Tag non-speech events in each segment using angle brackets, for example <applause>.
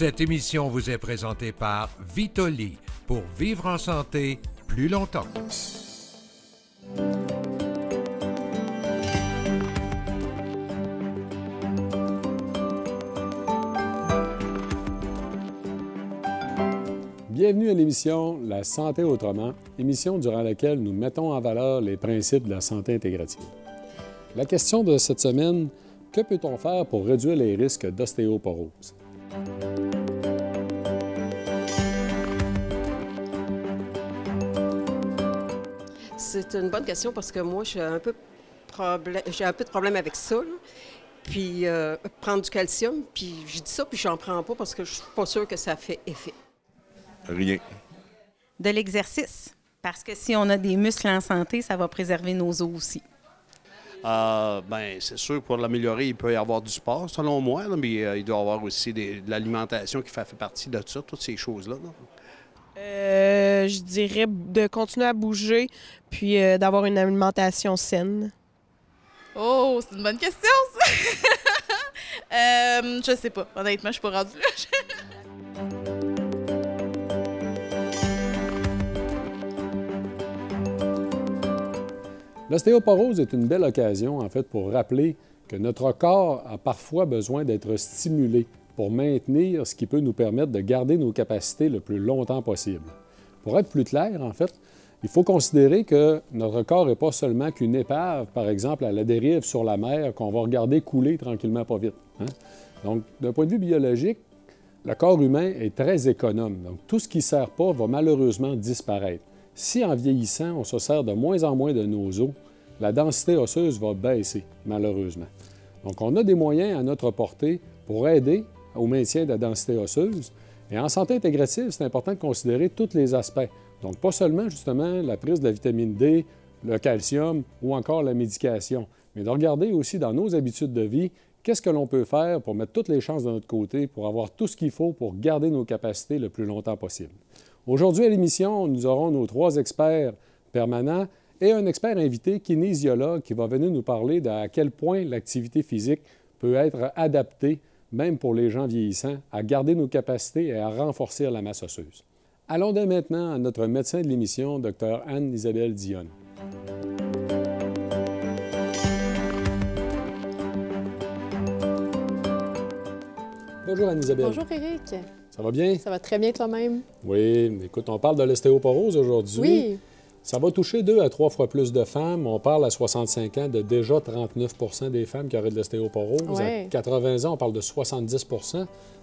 Cette émission vous est présentée par Vitoli pour vivre en santé plus longtemps. Bienvenue à l'émission La santé autrement, émission durant laquelle nous mettons en valeur les principes de la santé intégrative. La question de cette semaine, que peut-on faire pour réduire les risques d'ostéoporose? c'est une bonne question parce que moi, j'ai un peu, j'ai un peu de problème avec ça. Puis euh, prendre du calcium, puis je dis ça, puis j'en prends pas parce que je suis pas sûre que ça fait effet. Rien. De l'exercice, parce que si on a des muscles en santé, ça va préserver nos os aussi. Euh, ben, c'est sûr, pour l'améliorer, il peut y avoir du sport, selon moi, mais euh, il doit y avoir aussi de l'alimentation qui fait, partie de ça, toutes ces choses-là. là euh, je dirais de continuer à bouger, puis euh, d'avoir une alimentation saine. Oh, c'est une bonne question, ça! <laughs> euh, je sais pas. Honnêtement, je suis pas rendue là. L'ostéoporose est une belle occasion, en fait, pour rappeler que notre corps a parfois besoin d'être stimulé pour maintenir ce qui peut nous permettre de garder nos capacités le plus longtemps possible. Pour être plus clair, en fait, il faut considérer que notre corps n'est pas seulement qu'une épave, par exemple, à la dérive sur la mer, qu'on va regarder couler tranquillement pas vite. Hein. Donc, d'un point de vue biologique, le corps humain est très économe. Donc, tout ce qui ne sert pas va malheureusement disparaître. Si en vieillissant, on se sert de moins en moins de nos os, la densité osseuse va baisser, malheureusement. Donc, on a des moyens à notre portée pour aider au maintien de la densité osseuse. Et en santé intégrative, c'est important de considérer tous les aspects. Donc, pas seulement justement la prise de la vitamine D, le calcium ou encore la médication, mais de regarder aussi dans nos habitudes de vie qu'est-ce que l'on peut faire pour mettre toutes les chances de notre côté, pour avoir tout ce qu'il faut pour garder nos capacités le plus longtemps possible. Aujourd'hui à l'émission, nous aurons nos trois experts permanents et un expert invité kinésiologue qui va venir nous parler de à quel point l'activité physique peut être adaptée même pour les gens vieillissants, à garder nos capacités et à renforcer la masse osseuse. Allons dès maintenant à notre médecin de l'émission, Dr Anne-Isabelle Dionne. Bonjour Anne-Isabelle. Bonjour Eric. Ça va bien? Ça va très bien toi-même. Oui, écoute, on parle de l'ostéoporose aujourd'hui. Oui. Ça va toucher deux à trois fois plus de femmes. On parle à 65 ans de déjà 39 des femmes qui auraient de l'ostéoporose. À 80 ans, on parle de 70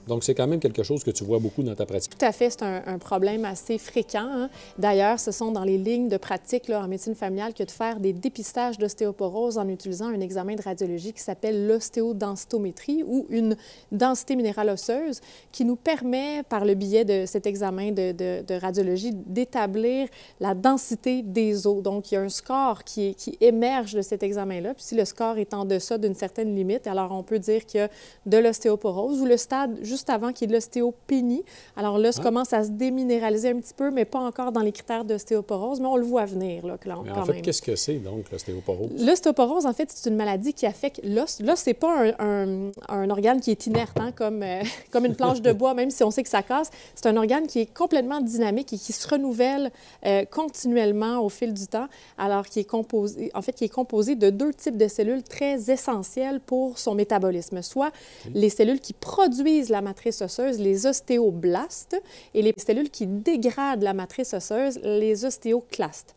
donc, c'est quand même quelque chose que tu vois beaucoup dans ta pratique. Tout à fait. C'est un, problème assez fréquent. Hein. D'ailleurs, ce sont dans les lignes de pratique en médecine familiale que de faire des dépistages d'ostéoporose en utilisant un examen de radiologie qui s'appelle l'ostéodensitométrie ou une densité minérale osseuse qui nous permet, par le biais de cet examen de, radiologie, d'établir la densité des os. Donc, il y a un score qui, qui émerge de cet examen-là. Puis, si le score est en deçà d'une certaine limite, alors on peut dire qu'il y a de l'ostéoporose ou le stade, juste avant, qui est l'ostéopénie. Alors là, ça commence à se déminéraliser un petit peu, mais pas encore dans les critères d'ostéoporose, mais on le voit venir, là, quand en fait, qu'est-ce que c'est, donc, l'ostéoporose? L'ostéoporose, en fait, c'est une maladie qui affecte l'os. L'os, c'est pas un, organe qui est inerte, hein, comme, euh, <laughs> comme une planche de bois, même si on sait que ça casse. C'est un organe qui est complètement dynamique et qui se renouvelle euh, continuellement au fil du temps, alors qui est composé, en fait, qui est composé de deux types de cellules très essentielles pour son métabolisme, soit les cellules qui produisent la matrice osseuse, les ostéoblastes, et les cellules qui dégradent la matrice osseuse, les ostéoclastes.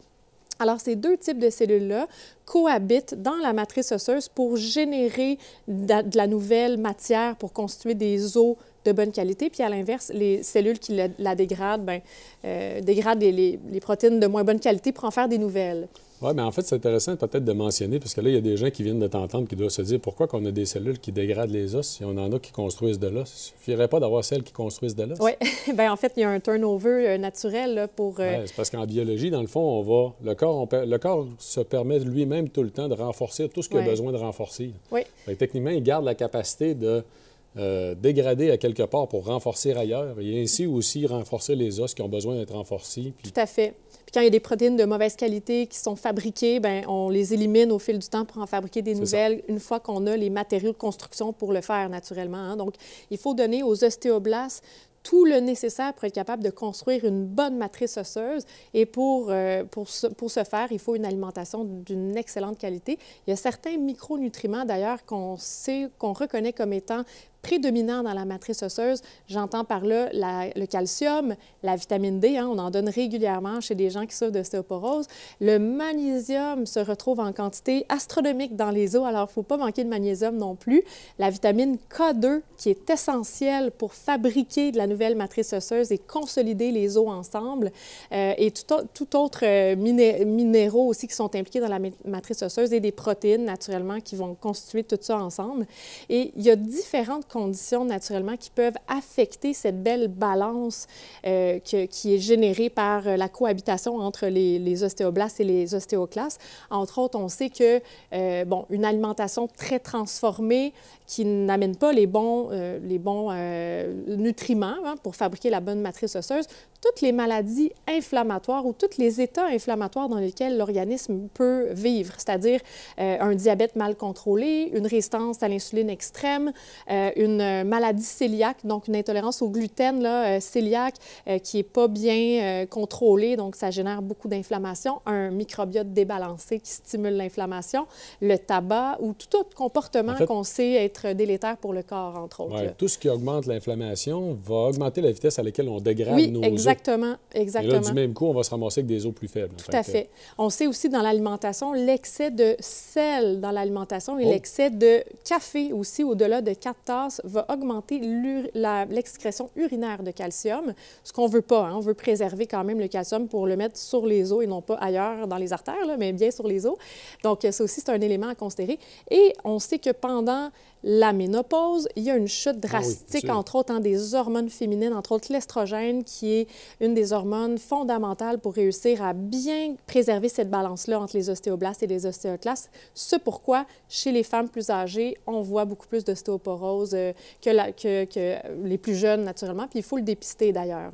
Alors, ces deux types de cellules-là cohabitent dans la matrice osseuse pour générer de la nouvelle matière pour constituer des os de bonne qualité. Puis à l'inverse, les cellules qui la, dégradent ben, euh, dégradent les, protéines de moins bonne qualité pour en faire des nouvelles. Oui, mais en fait, c'est intéressant peut-être de mentionner, parce que là, il y a des gens qui viennent de t'entendre qui doivent se dire pourquoi qu'on a des cellules qui dégradent les os si on en a qui construisent de l'os. Il ne suffirait pas d'avoir celles qui construisent de l'os. Oui, <laughs> bien en fait, il y a un turnover euh, naturel pour. Euh, c'est parce qu'en biologie, dans le fond, on va. Le corps, le corps se permet lui-même tout le temps de renforcer tout ce qu'il a besoin de renforcer. Oui. techniquement, il garde la capacité de euh, dégrader à quelque part pour renforcer ailleurs et ainsi aussi renforcer les os qui ont besoin d'être renforcés. Tout à fait. Puis quand il y a des protéines de mauvaise qualité qui sont fabriquées, ben on les élimine au fil du temps pour en fabriquer des nouvelles une fois qu'on a les matériaux de construction pour le faire naturellement. Hein. Donc, il faut donner aux ostéoblastes tout le nécessaire pour être capable de construire une bonne matrice osseuse. Et pour, euh, pour, ce, pour ce faire, il faut une alimentation d'une excellente qualité. Il y a certains micronutriments, d'ailleurs, qu'on sait, qu'on reconnaît comme étant prédominant dans la matrice osseuse. J'entends par là le calcium, la vitamine D, hein, on en donne régulièrement chez des gens qui souffrent d'ostéoporose. Le magnésium se retrouve en quantité astronomique dans les os, alors il ne faut pas manquer de magnésium non plus. La vitamine K2, qui est essentielle pour fabriquer de la nouvelle matrice osseuse et consolider les os ensemble, euh, et tout, autre euh, minéraux aussi qui sont impliqués dans la matrice osseuse et des protéines, naturellement, qui vont constituer tout ça ensemble. Et il y a différentes conditions naturellement qui peuvent affecter cette belle balance euh, qui est générée par euh, la cohabitation entre les, ostéoblastes et les ostéoclastes. Entre autres, on sait que, euh, bon, une alimentation très transformée, qui n'amènent pas les bons, euh, les bons euh, nutriments hein, pour fabriquer la bonne matrice osseuse, toutes les maladies inflammatoires ou tous les états inflammatoires dans lesquels l'organisme peut vivre, c'est-à-dire euh, un diabète mal contrôlé, une résistance à l'insuline extrême, une maladie cœliaque, donc une intolérance au gluten là, cœliaque qui n'est pas bien contrôlée, donc ça génère beaucoup d'inflammation, un microbiote débalancé qui stimule l'inflammation, le tabac ou tout autre comportement qu'on sait être délétère pour le corps, entre autres. tout ce qui augmente l'inflammation va augmenter la vitesse à laquelle on dégrade nos exactement, os. Exactement. Et là, du même coup, on va se ramasser avec des os plus faibles. Tout à fait. On sait aussi dans l'alimentation l'excès de sel dans l'alimentation et oh. l'excès de café aussi, au-delà de 4 tasses, va augmenter l'excrétion urinaire de calcium, ce qu'on veut pas. Hein, on veut préserver quand même le calcium pour le mettre sur les os et non pas ailleurs dans les artères, là, mais bien sur les os. Donc, ça aussi, c'est un élément à considérer. Et on sait que pendant la ménopause, il y a une chute ah drastique, entre autres, en hein, des hormones féminines, entre autres l'estrogène, qui est une des hormones fondamentales pour réussir à bien préserver cette balance-là entre les ostéoblastes et les ostéoclastes. C'est pourquoi, chez les femmes plus âgées, on voit beaucoup plus d'ostéoporose euh, que, que, les plus jeunes, naturellement. Puis il faut le dépister, d'ailleurs.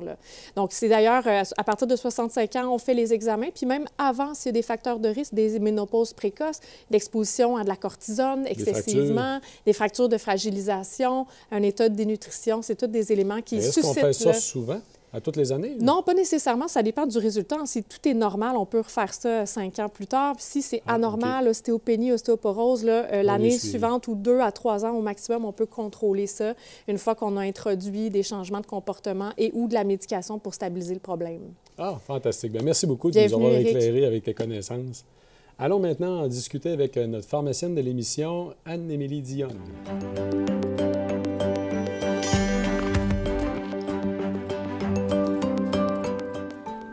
Donc, c'est d'ailleurs, euh, à partir de 65 ans, on fait les examens. Puis même avant, s'il y a des facteurs de risque, des ménopauses précoces, d'exposition à de la cortisone excessivement, des fractures de fragilisation, un état de dénutrition, c'est tous des éléments qui suscitent... Est-ce qu'on fait ça souvent? À toutes les années? Non, pas nécessairement. Ça dépend du résultat. Si tout est normal, on peut refaire ça cinq ans plus tard. si c'est ah, anormal, ostéopénie, ostéoporose, euh, l'année suivante ou deux à trois ans au maximum, on peut contrôler ça une fois qu'on a introduit des changements de comportement et ou de la médication pour stabiliser le problème. Ah, fantastique. Ben, merci beaucoup de nous avoir éclairé avec tes connaissances. Allons maintenant en discuter avec euh, notre pharmacienne de l'émission, Anne-Émilie Dion.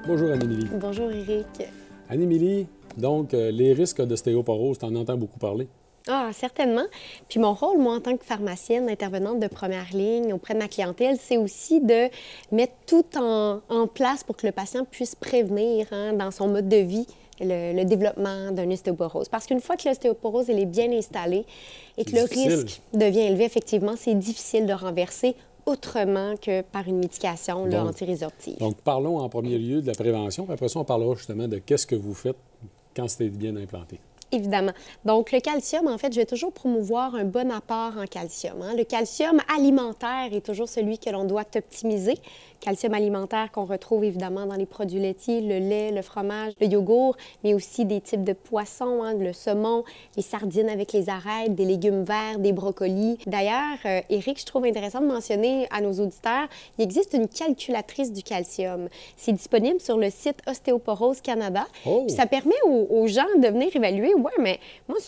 Bonjour Anne-Émilie. Bonjour Eric. Anne-Émilie, donc euh, les risques d'ostéoporose, tu en entends beaucoup parler. Ah, certainement. Puis mon rôle, moi, en tant que pharmacienne, intervenante de première ligne auprès de ma clientèle, c'est aussi de mettre tout en, place pour que le patient puisse prévenir hein, dans son mode de vie le, développement d'un ostéoporose. Parce qu'une fois que l'ostéoporose est bien installée et que le risque devient élevé, effectivement, c'est difficile de renverser autrement que par une médication donc, Donc, parlons en premier lieu de la prévention, après ça, on parlera justement de qu'est-ce que vous faites quand c'est bien implanté évidemment. Donc, le calcium, en fait, je vais toujours promouvoir un bon apport en calcium. Hein. Le calcium alimentaire est toujours celui que l'on doit optimiser. Calcium alimentaire qu'on retrouve évidemment dans les produits laitiers, le lait, le fromage, le yogourt, mais aussi des types de poissons, hein, le saumon, les sardines avec les arêtes, des légumes verts, des brocolis. D'ailleurs, Eric, euh, je trouve intéressant de mentionner à nos auditeurs, il existe une calculatrice du calcium. C'est disponible sur le site Ostéoporose Canada. Oh! Puis ça permet aux gens de venir évaluer ouais, mais moi,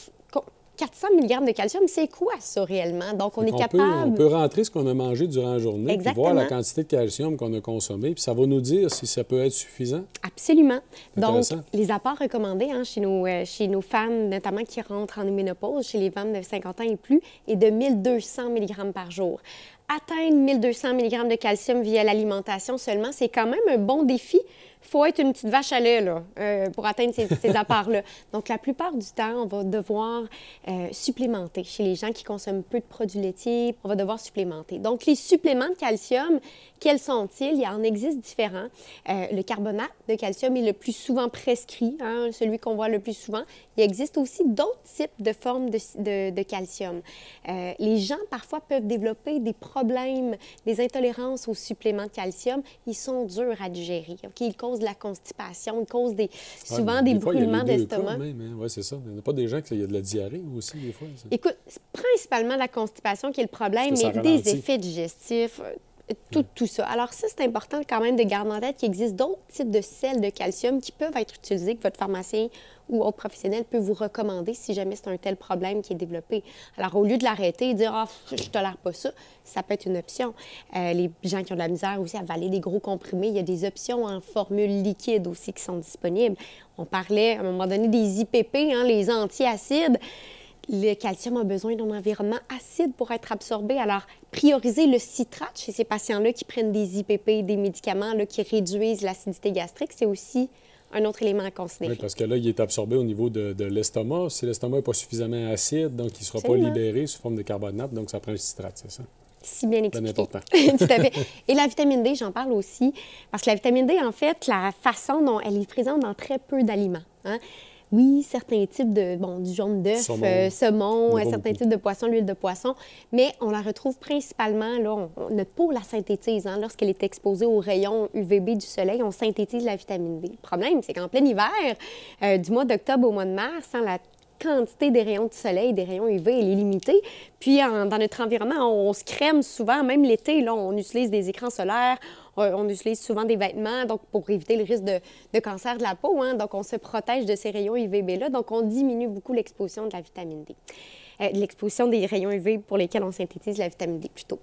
400 mg de calcium, c'est quoi ça réellement? Donc, on, est capable. Peut, on peut rentrer ce qu'on a mangé durant la journée, voir la quantité de calcium qu'on a consommé, puis ça va nous dire si ça peut être suffisant. Absolument. Donc, les apports recommandés hein, chez, nos, euh, chez nos femmes, notamment qui rentrent en ménopause, chez les femmes de 50 ans et plus, est de 1200 mg par jour atteindre 1200 mg de calcium via l'alimentation seulement, c'est quand même un bon défi faut être une petite vache à lait là, euh, pour atteindre ces, ces <laughs> apports-là. Donc, la plupart du temps, on va devoir euh, supplémenter. Chez les gens qui consomment peu de produits laitiers, on va devoir supplémenter. Donc, les suppléments de calcium, quels sont-ils? Il en existe différents. Euh, le carbonate de calcium est le plus souvent prescrit, hein, celui qu'on voit le plus souvent. Il existe aussi d'autres types de formes de, calcium. les gens, parfois, peuvent développer des problèmes, des intolérances aux suppléments de calcium. Ils sont durs à digérer de la constipation, ils causent des, souvent des, brûlements d'estomac. Hein. Oui, c'est ça. Il n'y a pas des gens qui ont de la diarrhée aussi, des fois. Écoute, c'est principalement la constipation qui est le problème, mais des effets digestifs, tout, tout ça. Alors ça, c'est important quand même de garder en tête qu'il existe d'autres types de sels de calcium qui peuvent être utilisés, que votre pharmacien ou autre professionnel peut vous recommander si jamais c'est un tel problème qui est développé. Alors au lieu de l'arrêter et dire « ah, je oh, je tolère pas ça », ça peut être une option. Euh, les gens qui ont de la misère aussi à avaler des gros comprimés, il y a des options en formule liquide aussi qui sont disponibles. On parlait à un moment donné des IPP, hein, les antiacides le calcium a besoin d'un environnement acide pour être absorbé. Alors, prioriser le citrate chez ces patients-là qui prennent des IPP, des médicaments là, qui réduisent l'acidité gastrique, c'est aussi un autre élément à considérer. Oui, parce que là, il est absorbé au niveau de, l'estomac. Si l'estomac n'est pas suffisamment acide, donc il ne sera pas libéré sous forme de carbonate, donc ça prend le citrate, c'est ça? Si bien expliqué. Bien important. <laughs> Tout à fait. Et la vitamine D, j'en parle aussi, parce que la vitamine D, en fait, la façon dont elle est présente dans très peu d'aliments. Hein oui, certains types de, bon, du jaune d'œuf, saumon, euh, euh, certains types de poissons, l'huile de poisson, mais on la retrouve principalement, là, notre peau la synthétise. Hein. Lorsqu'elle est exposée aux rayons UVB du soleil, on synthétise la vitamine B. Le problème, c'est qu'en plein hiver, euh, du mois d'octobre au mois de mars, hein, la quantité des rayons du soleil, des rayons UV, elle est limitée. Puis dans notre environnement, on, se crème souvent, même l'été, là, on utilise des écrans solaires, on utilise souvent des vêtements pour éviter le risque de, cancer de la peau. Hein. donc, on se protège de ces rayons UVB-là. Donc, on diminue beaucoup l'exposition de la vitamine D. Euh, l'exposition des rayons UV pour lesquels on synthétise la vitamine D plutôt.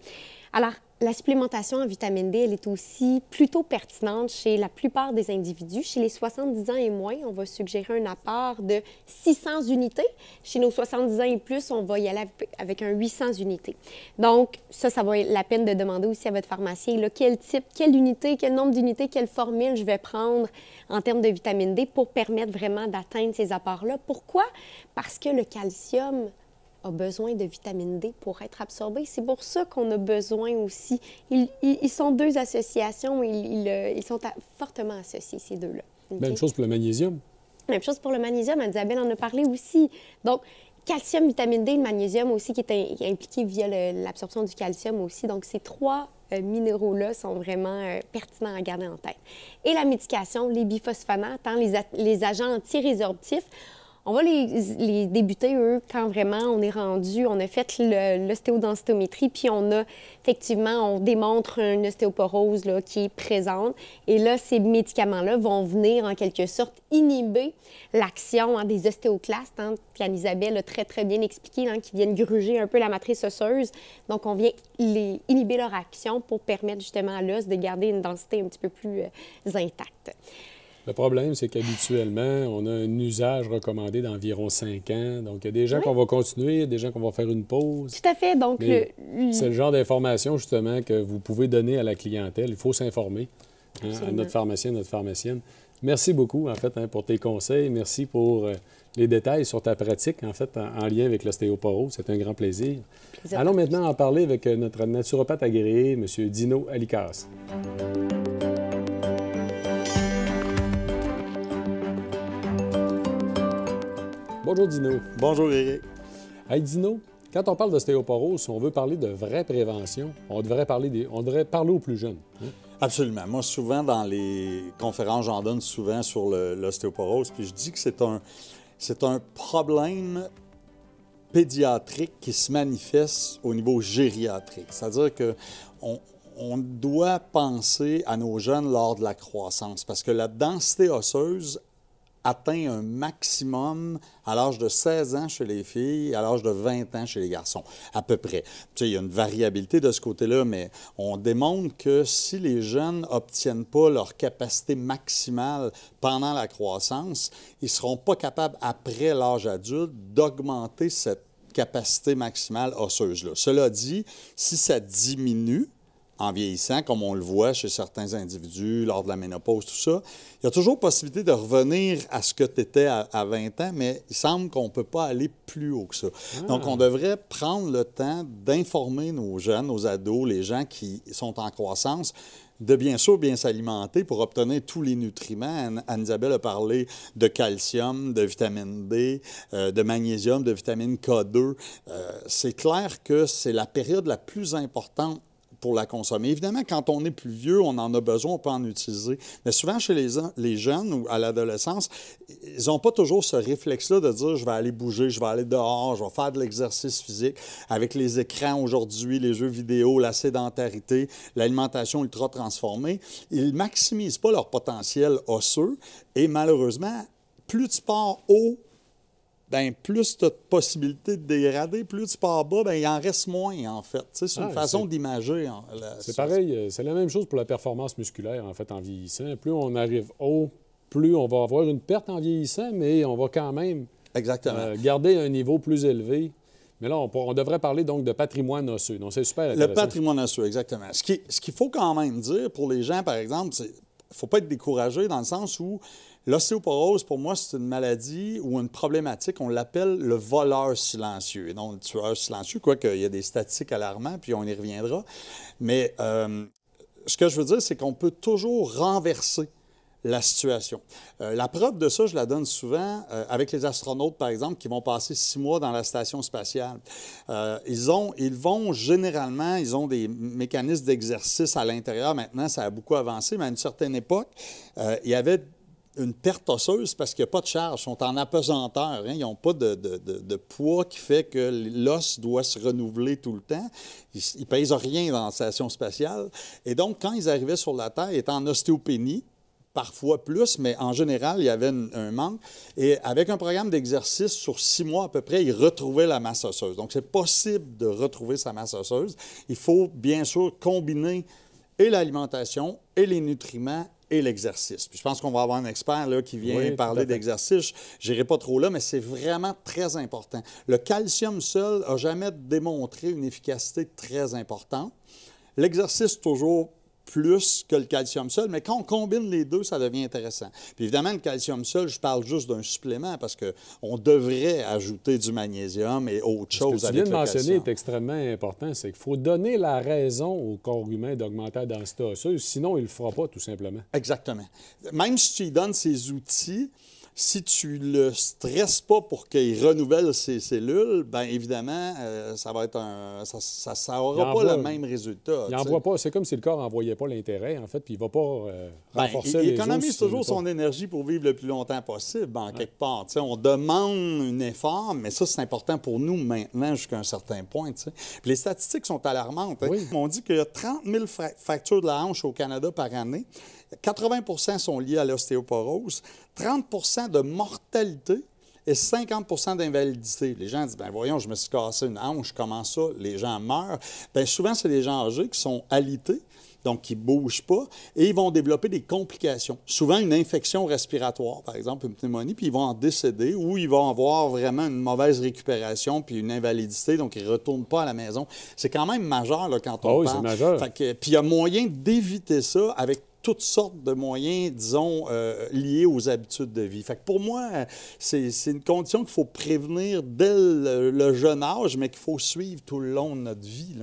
Alors, la supplémentation en vitamine D, elle est aussi plutôt pertinente chez la plupart des individus. Chez les 70 ans et moins, on va suggérer un apport de 600 unités. Chez nos 70 ans et plus, on va y aller avec un 800 unités. Donc, ça, ça va être la peine de demander aussi à votre pharmacien là, quel type, quelle unité, quel nombre d'unités, quelle formule je vais prendre en termes de vitamine D pour permettre vraiment d'atteindre ces apports-là. Pourquoi? Parce que le calcium, a besoin de vitamine D pour être absorbé. C'est pour ça qu'on a besoin aussi. Ils, sont deux associations, euh, ils, sont fortement associés, ces deux-là. Même chose pour le magnésium. Même chose pour le magnésium, Isabelle en a parlé aussi. Donc, calcium, vitamine D, le magnésium aussi qui est impliqué via l'absorption du calcium aussi. Donc, ces trois euh, minéraux-là sont vraiment euh, pertinents à garder en tête. Et la médication, les biphosphonates, hein, les, les agents antirésorptifs, on va les, débuter, eux, quand vraiment on est rendu, on a fait l'ostéodensitométrie, puis on a effectivement, on démontre une ostéoporose là, qui est présente. Et là, ces médicaments-là vont venir en quelque sorte inhiber l'action hein, des ostéoclastes, hein, qu'Anne-Isabelle a très, très bien expliqué, hein, qui viennent gruger un peu la matrice osseuse. Donc, on vient les, inhiber leur action pour permettre justement à l'os de garder une densité un petit peu plus euh, intacte. Le problème, c'est qu'habituellement, on a un usage recommandé d'environ 5 ans. Donc, il y a des gens qu'on va continuer, des gens qu'on va faire une pause. Tout à fait. Donc, c'est le genre d'information, justement, que vous pouvez donner à la clientèle. Il faut s'informer hein, à notre pharmacien, notre pharmacienne. Merci beaucoup, en fait, hein, pour tes conseils. Merci pour euh, les détails sur ta pratique, en fait, en, lien avec l'ostéoporose. C'est un grand plaisir. Allons maintenant en parler avec euh, notre naturopathe agréé, M. Dino Alicas. Bonjour Dino. Bonjour Eric. Hey Dino, quand on parle d'ostéoporose, on veut parler de vraie prévention, on devrait parler, des... on devrait parler aux plus jeunes. Hein? Absolument. Moi, souvent, dans les conférences, j'en donne souvent sur l'ostéoporose, puis je dis que c'est un, c'est un problème pédiatrique qui se manifeste au niveau gériatrique. C'est-à-dire que on doit penser à nos jeunes lors de la croissance parce que la densité osseuse atteint un maximum à l'âge de 16 ans chez les filles, à l'âge de 20 ans chez les garçons, à peu près. Tu sais, il y a une variabilité de ce côté-là, mais on démontre que si les jeunes n'obtiennent pas leur capacité maximale pendant la croissance, ils ne seront pas capables, après l'âge adulte, d'augmenter cette capacité maximale osseuse-là. Cela dit, si ça diminue, en vieillissant, comme on le voit chez certains individus lors de la ménopause, tout ça, il y a toujours possibilité de revenir à ce que tu étais à, 20 ans, mais il semble qu'on ne peut pas aller plus haut que ça. Ah. Donc, on devrait prendre le temps d'informer nos jeunes, nos ados, les gens qui sont en croissance de bien sûr bien s'alimenter pour obtenir tous les nutriments. Anne-Isabelle a parlé de calcium, de vitamine D, euh, de magnésium, de vitamine K2. Euh, c'est clair que c'est la période la plus importante pour la consommer. Évidemment, quand on est plus vieux, on en a besoin, on peut en utiliser. Mais souvent, chez les, les jeunes ou à l'adolescence, ils n'ont pas toujours ce réflexe-là de dire je vais aller bouger, je vais aller dehors, je vais faire de l'exercice physique. Avec les écrans aujourd'hui, les jeux vidéo, la sédentarité, l'alimentation ultra transformée, ils maximisent pas leur potentiel osseux et malheureusement, plus de sport haut ben plus tu as de possibilités de dégrader, plus tu pars bas, ben il en reste moins, en fait. C'est une ah, façon d'imager. Hein, c'est pareil, euh, c'est la même chose pour la performance musculaire, en fait, en vieillissant. Plus on arrive haut, plus on va avoir une perte en vieillissant, mais on va quand même euh, garder un niveau plus élevé. Mais là, on, devrait parler donc de patrimoine osseux. Donc, c'est super Le patrimoine osseux, exactement. Ce qu'il faut quand même dire pour les gens, par exemple, c'est faut pas être découragé dans le sens où l'ostéoporose, pour moi, c'est une maladie ou une problématique. On l'appelle le voleur silencieux et non le tueur silencieux, quoi qu'il y ait des statistiques alarmantes, puis on y reviendra. Mais euh, ce que je veux dire, c'est qu'on peut toujours renverser la situation. Euh, la preuve de ça, je la donne souvent euh, avec les astronautes, par exemple, qui vont passer six mois dans la station spatiale. Euh, ils, ont, ils vont généralement, ils ont des mécanismes d'exercice à l'intérieur. Maintenant, ça a beaucoup avancé, mais à une certaine époque, il y avait une perte osseuse parce qu'il n'y a pas de charge, ils sont en apesanteur, hein. ils n'ont pas de, poids qui fait que l'os doit se renouveler tout le temps. Ils ne pèsent rien dans la station spatiale. Et donc, quand ils arrivaient sur la Terre, ils étaient en ostéopénie, parfois plus, mais en général, il y avait un manque. Et avec un programme d'exercice sur six mois à peu près, il retrouvait la masse osseuse. Donc, c'est possible de retrouver sa masse osseuse. Il faut bien sûr combiner et l'alimentation et les nutriments et l'exercice. je pense qu'on va avoir un expert là, qui vient parler d'exercice. Je n'irai pas trop là, mais c'est vraiment très important. Le calcium seul n'a jamais démontré une efficacité très importante. L'exercice, toujours plus que le calcium seul, mais quand on combine les deux, ça devient intéressant. Puis évidemment, le calcium seul, je parle juste d'un supplément parce qu'on devrait ajouter du magnésium et autre chose Ce que tu viens de mentionner est extrêmement important, c'est qu'il faut donner la raison au corps humain d'augmenter la densité osseuse, sinon il ne le fera pas tout simplement. Exactement. Même si tu lui donnes ces outils, si tu le stresses pas pour qu'il renouvelle ses cellules, ben évidemment, euh, ça va être un, ça, aura pas le même résultat. Il envoie pas. C'est comme si le corps n'envoyait pas l'intérêt, en fait, puis il va pas euh, ben, renforcer il, les Il économise toujours son énergie pour vivre le plus longtemps possible, en quelque part. on demande un effort, mais ça, c'est important pour nous maintenant jusqu'à un certain point. Puis les statistiques sont alarmantes. Hein. On dit qu'il y a 30 000 factures fractures de la hanche au Canada par année. 80 sont liés à l'ostéoporose, 30 de mortalité et 50 d'invalidité. Les gens disent, ben voyons, je me suis cassé une hanche, comment ça? Les gens meurent. Bien, souvent, c'est des gens âgés qui sont alités, donc qui ne bougent pas, et ils vont développer des complications. Souvent, une infection respiratoire, par exemple, une pneumonie, puis ils vont en décéder ou ils vont avoir vraiment une mauvaise récupération, puis une invalidité, donc ils ne retournent pas à la maison. C'est quand même majeur là, quand on ah parle. Oui, majeur. puis il y a moyen d'éviter ça avec toutes sortes de moyens, disons, euh, liés aux habitudes de vie. Fait que pour moi, c'est une condition qu'il faut prévenir dès le, jeune âge, mais qu'il faut suivre tout le long de notre vie,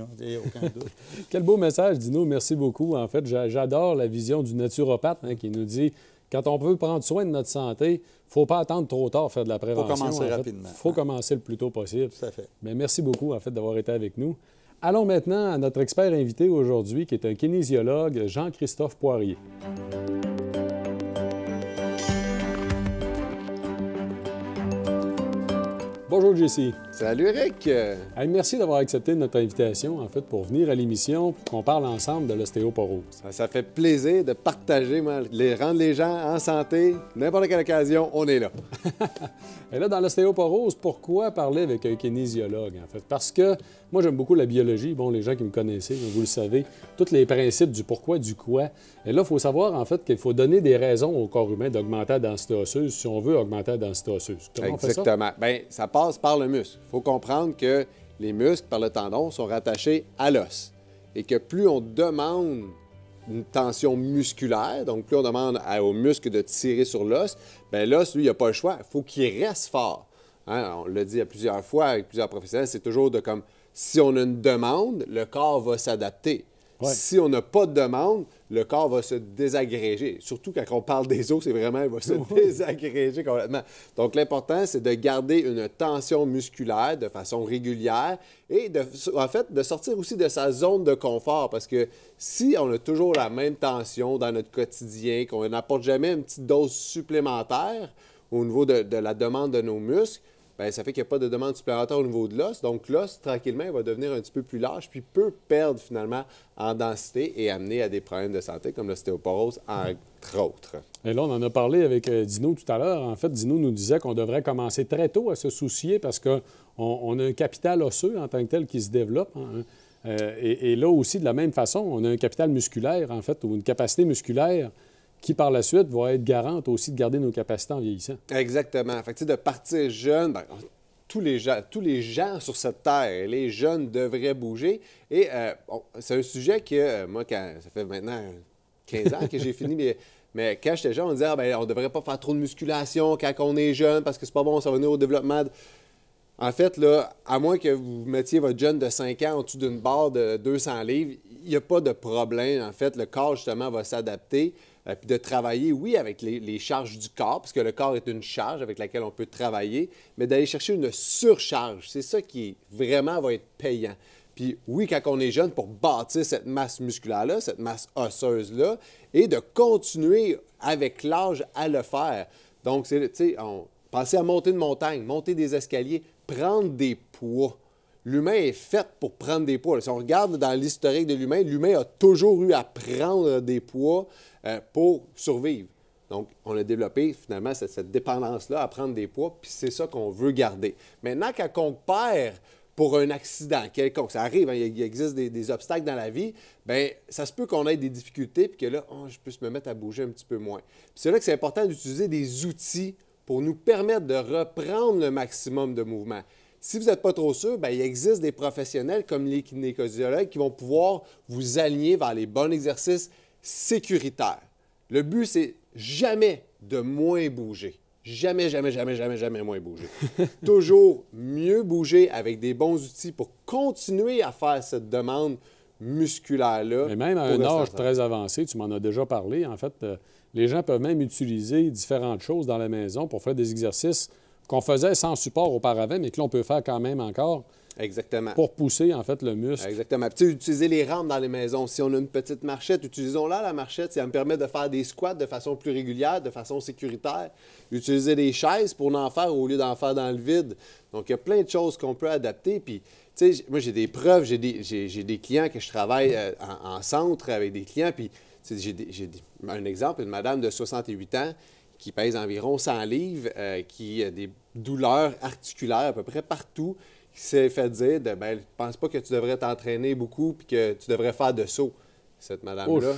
aucun doute. <laughs> Quel beau message, Dino. Merci beaucoup. En fait, j'adore la vision du naturopathe hein, qui nous dit quand on veut prendre soin de notre santé, il ne faut pas attendre trop tard faire de la prévention. Il faut commencer rapidement. faut commencer le plus tôt possible. Tout fait. Ben, merci beaucoup, en fait, d'avoir été avec nous. Allons maintenant à notre expert invité aujourd'hui, qui est un kinésiologue, Jean-Christophe Poirier. Bonjour, Jessie. Salut Eric. merci d'avoir accepté notre invitation, en fait, pour venir à l'émission, pour qu'on parle ensemble de l'ostéoporose. Ça, fait plaisir de partager, les, rendre les gens en santé. N'importe quelle occasion, on est là. <laughs> Et là, dans l'ostéoporose, pourquoi parler avec un kinésiologue, en fait? Parce que moi, j'aime beaucoup la biologie. Bon, les gens qui me connaissent, ben, vous le savez, tous les principes du pourquoi, du quoi. Et là, il faut savoir, en fait, qu'il faut donner des raisons au corps humain d'augmenter la densité osseuse si on veut augmenter la densité osseuse. Comment Exactement. fait ça? Bien, ça passe par le muscle il faut comprendre que les muscles par le tendon sont rattachés à l'os et que plus on demande une tension musculaire, donc plus on demande aux muscles de tirer sur l'os, bien l'os, lui, il n'a pas le choix, faut il faut qu'il reste fort. Hein, on l'a dit à plusieurs fois avec plusieurs professionnels, c'est toujours de comme, si on a une demande, le corps va s'adapter. Si on n'a pas de demande, le corps va se désagréger. Surtout quand on parle des os, c'est vraiment, il va se <laughs> désagréger complètement. Donc, l'important, c'est de garder une tension musculaire de façon régulière et, en fait, de sortir aussi de sa zone de confort parce que si on a toujours la même tension dans notre quotidien, qu'on n'apporte jamais une petite dose supplémentaire au niveau de la demande de nos muscles, Bien, ça fait qu'il n'y a pas de demande supplémentaire au niveau de l'os. Donc, l'os, tranquillement, va devenir un petit peu plus large, puis peut perdre finalement en densité et amener à des problèmes de santé comme l'ostéoporose, entre autres. Et là, on en a parlé avec euh, Dino tout à l'heure. En fait, Dino nous disait qu'on devrait commencer très tôt à se soucier parce qu'on a un capital osseux en tant que tel qui se développe. Hein. Euh, et, là aussi, de la même façon, on a un capital musculaire, en fait, ou une capacité musculaire qui par la suite va être garante aussi de garder nos capacités en vieillissant. Exactement. Fait de partir jeune, ben, tous, les gens, tous les gens sur cette terre, les jeunes devraient bouger. Et euh, c'est un sujet que, euh, moi, ça fait maintenant 15 ans que j'ai fini, mais, mais quand j'étais jeune, on disait, ah, ben, on ne devrait pas faire trop de musculation quand on est jeune parce que c'est pas bon, ça va venir au développement. En fait, là, à moins que vous mettiez votre jeune de 5 ans au-dessus d'une barre de 200 livres, il n'y a pas de problème. En fait, le corps, justement, va s'adapter. Euh, puis de travailler, oui, avec les, charges du corps, parce que le corps est une charge avec laquelle on peut travailler, mais d'aller chercher une surcharge. C'est ça qui vraiment va être payant. Puis oui, quand on est jeune, pour bâtir cette masse musculaire-là, cette masse osseuse-là, et de continuer avec l'âge à le faire. Donc, c'est, tu sais, penser à monter une montagne, monter des escaliers, prendre des poids l'humain est fait pour prendre des poids. Si on regarde dans l'historique de l'humain, l'humain a toujours eu à prendre des poids euh, pour survivre. Donc, on a développé finalement cette, dépendance-là à prendre des poids, puis c'est ça qu'on veut garder. Maintenant, quand on perd pour un accident quelconque, ça arrive, hein, il existe des, obstacles dans la vie, bien, ça se peut qu'on ait des difficultés, puis que là, oh, je puisse me mettre à bouger un petit peu moins. c'est là que c'est important d'utiliser des outils pour nous permettre de reprendre le maximum de mouvement. Si vous n'êtes pas trop sûr, ben, il existe des professionnels comme les kinésithérapeutes qui vont pouvoir vous aligner vers les bons exercices sécuritaires. Le but, c'est jamais de moins bouger. Jamais, jamais, jamais, jamais, jamais moins bouger. <laughs> Toujours mieux bouger avec des bons outils pour continuer à faire cette demande musculaire-là. même à un âge très avancé, tu m'en as déjà parlé, en fait, euh, les gens peuvent même utiliser différentes choses dans la maison pour faire des exercices qu'on faisait sans support auparavant, mais que l'on peut faire quand même encore. Exactement. Pour pousser, en fait, le muscle. Exactement. Puis, utiliser les rampes dans les maisons. Si on a une petite marchette, utilisons-la, la marchette. Ça me permet de faire des squats de façon plus régulière, de façon sécuritaire. Utiliser des chaises pour en faire au lieu d'en faire dans le vide. Donc, il y a plein de choses qu'on peut adapter. Puis, tu sais, moi, j'ai des preuves, j'ai des, clients que je travaille euh, en, centre avec des clients. Puis, j'ai, un exemple, une madame de 68 ans qui pèse environ 100 livres, euh, qui a des douleurs articulaires à peu près partout, qui s'est fait dire de, ben, pense pas que tu devrais t'entraîner beaucoup puis que tu devrais faire de saut. Cette madame-là.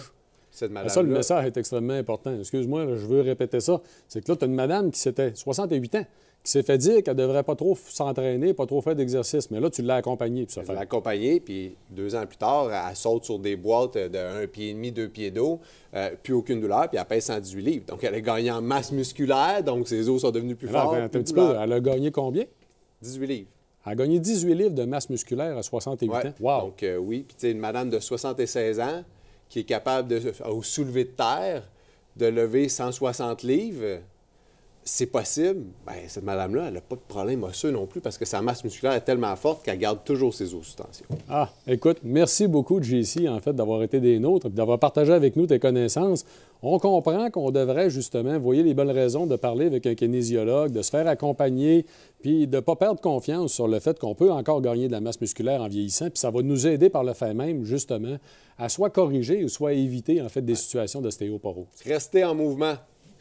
Cette ah, ça, le message est extrêmement important. Excuse-moi, je veux répéter ça. C'est que là, tu as une madame qui s'était 68 ans qui s'est fait dire qu'elle ne devrait pas trop s'entraîner, pas trop faire d'exercice. Mais là, tu l'as accompagnée. Tu l'as accompagnée, puis deux ans plus tard, elle saute sur des boîtes de un pied et demi, deux pieds d'eau, puis euh, plus aucune douleur, puis elle pèse 118 livres. Donc, elle est gagné en masse musculaire, donc ses os sont devenus plus forts. elle a gagné combien? 18 livres. Elle a gagné 18 livres de masse musculaire à 68 ans. Wow! Donc, euh, oui, puis tu sais, une madame de 76 ans qui est capable de, au soulever de terre, de lever 160 livres, c'est possible, ben, cette madame-là, elle n'a pas de problème osseux non plus parce que sa masse musculaire est tellement forte qu'elle garde toujours ses os sous tension. Ah, écoute, merci beaucoup, JC, en fait, d'avoir été des nôtres et d'avoir partagé avec nous tes connaissances. On comprend qu'on devrait justement, voyez les bonnes raisons de parler avec un kinésiologue, de se faire accompagner, puis de ne pas perdre confiance sur le fait qu'on peut encore gagner de la masse musculaire en vieillissant, puis ça va nous aider par le fait même, justement, à soit corriger ou soit éviter, en fait, des situations d'ostéoporose. Restez en mouvement.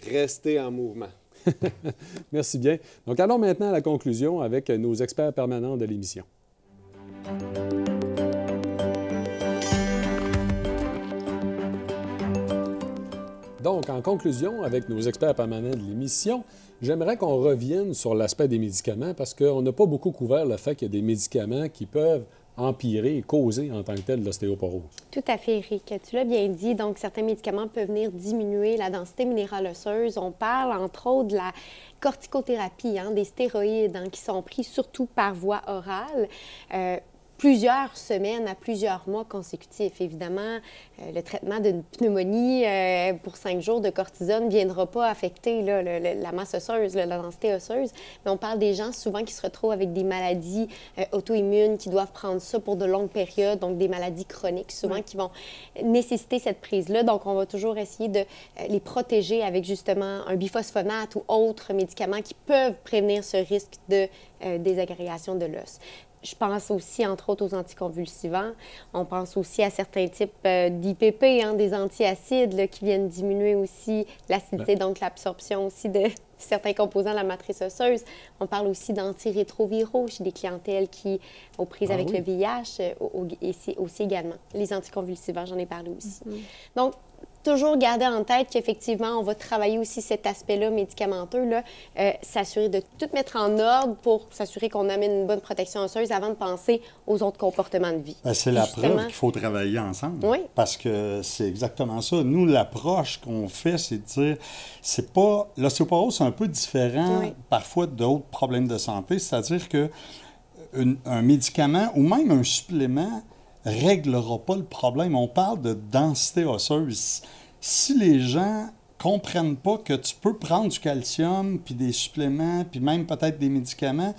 Restez en mouvement. <laughs> Merci bien. Donc, allons maintenant à la conclusion avec nos experts permanents de l'émission. Donc, en conclusion, avec nos experts permanents de l'émission, j'aimerais qu'on revienne sur l'aspect des médicaments parce qu'on n'a pas beaucoup couvert le fait qu'il y a des médicaments qui peuvent empirer et causer en tant que tel l'ostéoporose. Tout à fait, Eric. Tu l'as bien dit. Donc, certains médicaments peuvent venir diminuer la densité minérale osseuse. On parle, entre autres, de la corticothérapie, hein, des stéroïdes hein, qui sont pris surtout par voie orale. Euh, plusieurs semaines à plusieurs mois consécutifs. Évidemment, euh, le traitement d'une pneumonie euh, pour cinq jours de cortisone ne viendra pas affecter la masse osseuse, la densité osseuse, mais on parle des gens souvent qui se retrouvent avec des maladies euh, auto-immunes, qui doivent prendre ça pour de longues périodes, donc des maladies chroniques souvent qui vont nécessiter cette prise-là. Donc, on va toujours essayer de les protéger avec justement un biphosphonate ou autres médicaments qui peuvent prévenir ce risque de désagrégation de l'os je pense aussi, entre autres, aux anticonvulsivants. On pense aussi à certains types euh, d'IPP, hein, des antiacides, qui viennent diminuer aussi l'acidité, ben. donc l'absorption aussi de <laughs> certains composants de la matrice osseuse. On parle aussi d'antirétroviraux chez des clientèles qui, ont prises ah avec le VIH, ou' euh, aussi également. Les anticonvulsivants, j'en ai parlé aussi. Mm-hmm. Donc, toujours garder en tête qu'effectivement, on va travailler aussi cet aspect-là médicamenteux, là, euh, s'assurer de tout mettre en ordre pour s'assurer qu'on amène une bonne protection osseuse avant de penser aux autres comportements de vie. Ben, c'est la preuve qu'il faut travailler ensemble. Oui. Parce que c'est exactement ça. Nous, l'approche qu'on fait, c'est de dire, c'est pas. L'ostéoporose, c'est un peu différent parfois d'autres problèmes de santé, c'est-à-dire que euh, un médicament ou même un supplément réglera pas le problème. On parle de densité osseuse. Si les gens comprennent pas que tu peux prendre du calcium, puis des suppléments, puis même peut-être des médicaments,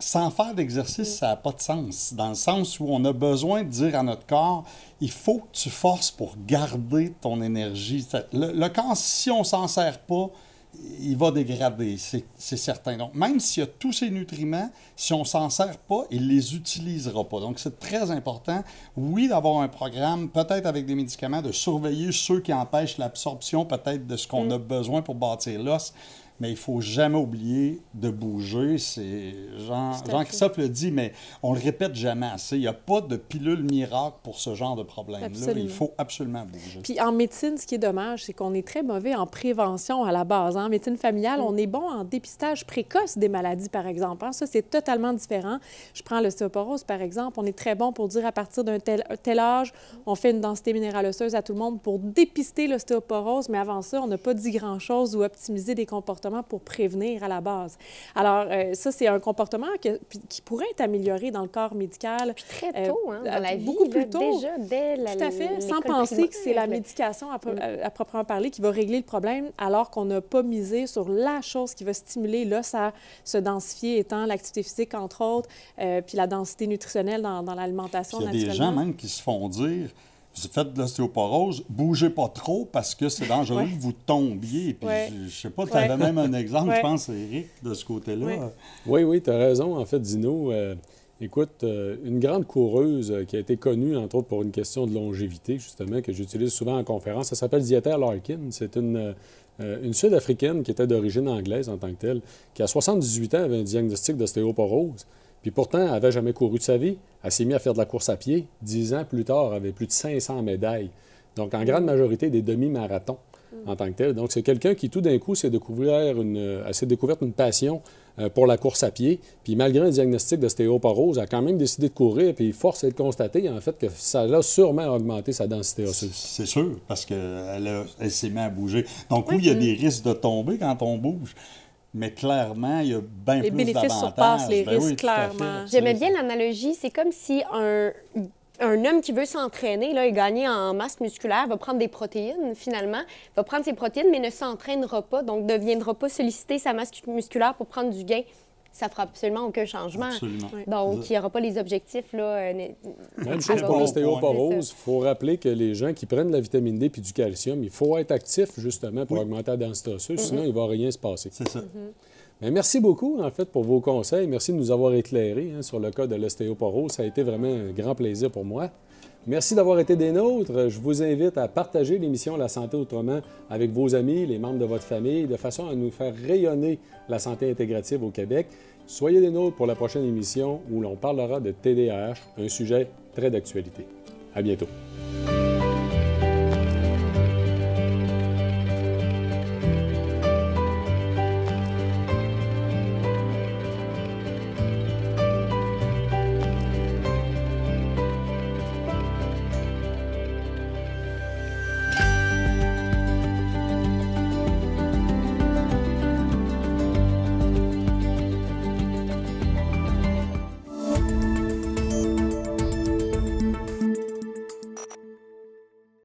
sans faire d'exercice, ça n'a pas de sens. Dans le sens où on a besoin de dire à notre corps, il faut que tu forces pour garder ton énergie. Le, le si on s'en sert pas, il va dégrader, c'est certain. Donc, même s'il y a tous ces nutriments, si on s'en sert pas, il les utilisera pas. Donc, c'est très important, oui, d'avoir un programme, peut-être avec des médicaments, de surveiller ceux qui empêchent l'absorption peut-être de ce qu'on mm. a besoin pour bâtir l'os mais il ne faut jamais oublier de bouger. Jean-Christophe le dit, mais on le répète jamais assez. Il n'y a pas de pilule miracle pour ce genre de problème-là. Il faut absolument bouger. Puis en médecine, ce qui est dommage, c'est qu'on est très mauvais en prévention à la base. Hein. En médecine familiale, on est bon en dépistage précoce des maladies, par exemple. Hein. Ça, c'est totalement différent. Je prends l'ostéoporose, par exemple. On est très bon pour dire à partir d'un tel, âge, on fait une densité minérale osseuse à tout le monde pour dépister l'ostéoporose, mais avant ça, on n'a pas dit grand-chose ou optimisé des comportements pour prévenir à la base. Alors, euh, ça, c'est un comportement qui pourrait être amélioré dans le corps médical. très euh, tôt, hein, dans la beaucoup plus tôt. déjà, dès la Tout à fait, sans penser que c'est la médication mm. à, proprement parler qui va régler le problème, alors qu'on n'a pas misé sur la chose qui va stimuler l'os à se densifier, étant l'activité physique, entre autres, euh, puis la densité nutritionnelle dans, l'alimentation, Il y a des gens même qui se font dire... Vous faites de l'ostéoporose, bougez pas trop parce que c'est dangereux que vous tombiez. Puis je, sais pas, tu avais même un exemple, je pense, Eric, de ce côté-là. Oui, oui, tu as raison, en fait, Dino. Euh, écoute, euh, une grande coureuse euh, qui a été connue, entre autres, pour une question de longévité, justement, que j'utilise souvent en conférence, ça s'appelle Dieter Larkin. C'est une. une Sud-Africaine qui était d'origine anglaise en tant que telle, qui à 78 ans avait un diagnostic d'ostéoporose. Puis pourtant, elle n'avait jamais couru de sa vie. Elle s'est mise à faire de la course à pied. Dix ans plus tard, elle avait plus de 500 médailles. Donc, en grande majorité, des demi-marathons mm. en tant que tel. Donc, c'est quelqu'un qui, tout d'un coup, s'est découvert une, euh, une passion euh, pour la course à pied. Puis malgré un diagnostic d'ostéoporose, elle a quand même décidé de courir. Puis force est de constater, en fait, que ça a sûrement augmenté sa densité osseuse. C'est sûr, parce qu'elle elle, s'est mise à bouger. Donc, oui, il y a des risques de tomber quand on bouge mais clairement, il y a bien plus d'avantages. Les bénéfices surpassent les ben risques, clairement. J'aimais bien l'analogie. C'est comme si un, homme qui veut s'entraîner là, et gagner en masse musculaire va prendre des protéines, finalement, va prendre ses protéines, mais ne s'entraînera pas, donc ne viendra pas solliciter sa masse musculaire pour prendre du gain ça fera absolument aucun changement. Donc, il n'y aura pas les objectifs. Là, euh, Même chose pour l'ostéoporose. Il faut rappeler que les gens qui prennent de la vitamine D puis du calcium, il faut être actif justement pour augmenter la densité osseuse, mm-hmm. sinon il ne va rien se passer. C'est ça. Mm-hmm. merci beaucoup, en fait, pour vos conseils. Merci de nous avoir éclairés hein, sur le cas de l'ostéoporose. Ça a été vraiment un grand plaisir pour moi. Merci d'avoir été des nôtres. Je vous invite à partager l'émission La santé autrement avec vos amis, les membres de votre famille, de façon à nous faire rayonner la santé intégrative au Québec. Soyez des nôtres pour la prochaine émission où l'on parlera de TDAH, un sujet très d'actualité. À bientôt.